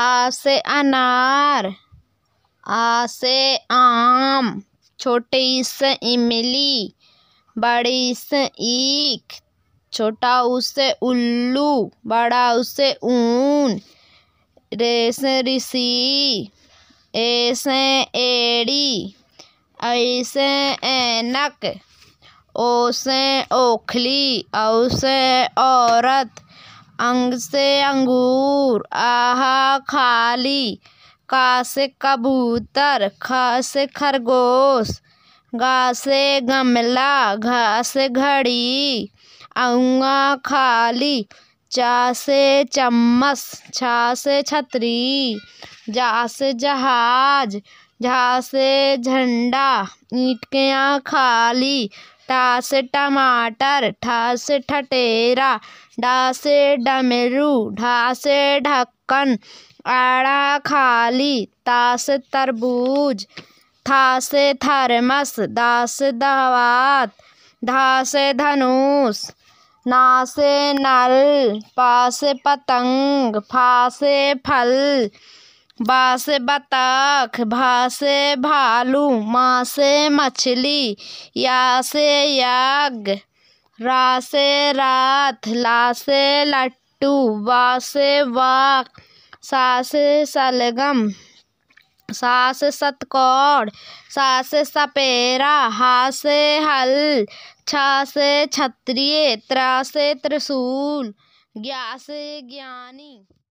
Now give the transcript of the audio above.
आ से अनार आ से आम छोटी से इमली बड़ी से ईख छोटा उसे उल्लू बड़ा उसे ऊन रे से ऋषि ए से एड़ी ऐ से ऐनक ओ से ओखली औ से औरत अंग से अंगूर मयूर आहा खाली का से कबूतर ख से खरगोश गा से गमला घा से घड़ी औआ खाली चा से चम्मच छा से छतरी जा से जहाज झा से झंडा ईंट के खाली टास टमाटर ठस ठटेरा ढास डमरू ढास ढक्कन आड़ा खाली तास तरबूज थास थर्मस दास दवात धास धनुष नासे नल पास पतंग फासे फल बासे बतख भा भालू मासे मछली या से याग रा से रात ला से लट्टू वा से वाक सा से सलगम सा से सतकौड़ सा से सपेरा हा से हल छा से क्षत्रिय त्रा से त्रिशूल ज्ञा से ज्ञानी